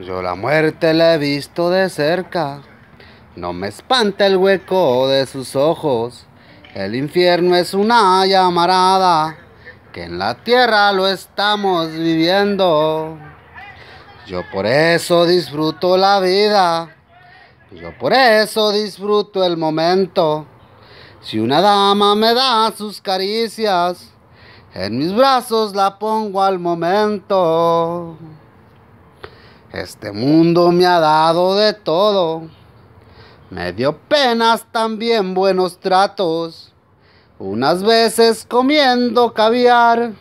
Yo la muerte la he visto de cerca. No me espanta el hueco de sus ojos. El infierno es una llamarada que en la tierra lo estamos viviendo. Yo por eso disfruto la vida. Yo por eso disfruto el momento. Si una dama me da sus caricias, en mis brazos la pongo al momento. Este mundo me ha dado de todo. Me dio penas también buenos tratos. Unas veces comiendo caviar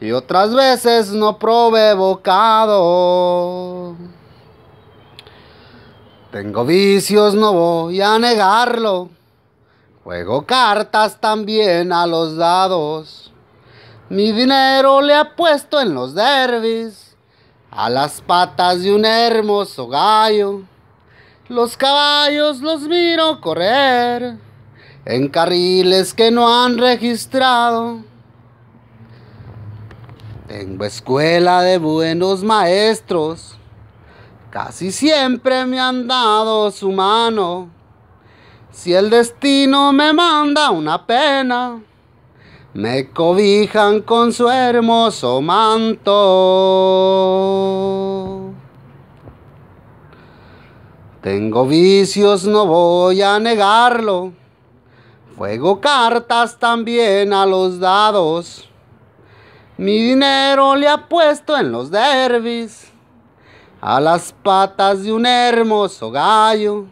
y otras veces no probé bocado. Tengo vicios, no voy a negarlo. Juego cartas también a los dados. Mi dinero le puesto en los derbis a las patas de un hermoso gallo, los caballos los miro correr en carriles que no han registrado. Tengo escuela de buenos maestros, casi siempre me han dado su mano. Si el destino me manda una pena, me cobijan con su hermoso manto. Tengo vicios, no voy a negarlo. Juego cartas también a los dados. Mi dinero le puesto en los derbis, a las patas de un hermoso gallo.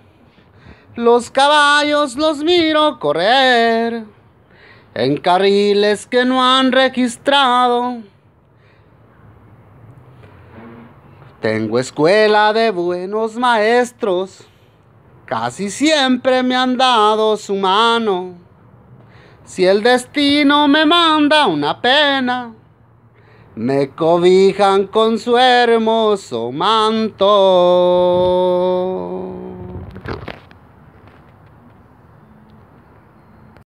Los caballos los miro correr en carriles que no han registrado. Tengo escuela de buenos maestros, casi siempre me han dado su mano. Si el destino me manda una pena, me cobijan con su hermoso manto.